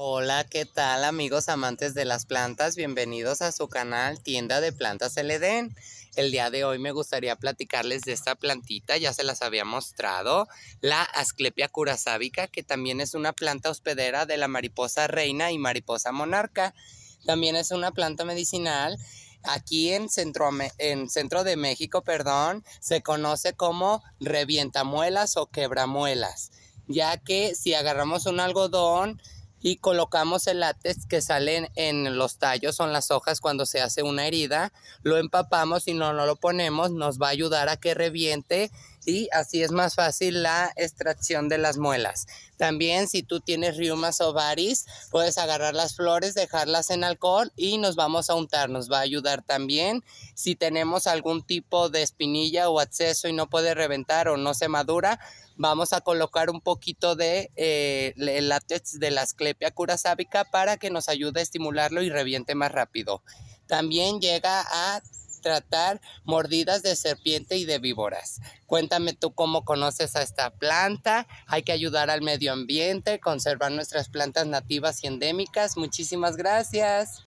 Hola, ¿qué tal amigos amantes de las plantas? Bienvenidos a su canal Tienda de Plantas El Edén. El día de hoy me gustaría platicarles de esta plantita, ya se las había mostrado, la Asclepia curasábica, que también es una planta hospedera de la mariposa reina y mariposa monarca. También es una planta medicinal. Aquí en Centro, en centro de México, perdón, se conoce como revientamuelas o quebramuelas, ya que si agarramos un algodón, y colocamos el látex que sale en, los tallos son las hojas cuando se hace una herida, lo empapamos y no, no lo ponemos, nos va a ayudar a que reviente así es más fácil la extracción de las muelas. También si tú tienes riumas o varis, puedes agarrar las flores, dejarlas en alcohol y nos vamos a untar, nos va a ayudar también. Si tenemos algún tipo de espinilla o acceso y no puede reventar o no se madura, vamos a colocar un poquito de eh, látex de la asclepia curasábica para que nos ayude a estimularlo y reviente más rápido. También llega a tratar mordidas de serpiente y de víboras. Cuéntame tú cómo conoces a esta planta. Hay que ayudar al medio ambiente, conservar nuestras plantas nativas y endémicas. Muchísimas gracias.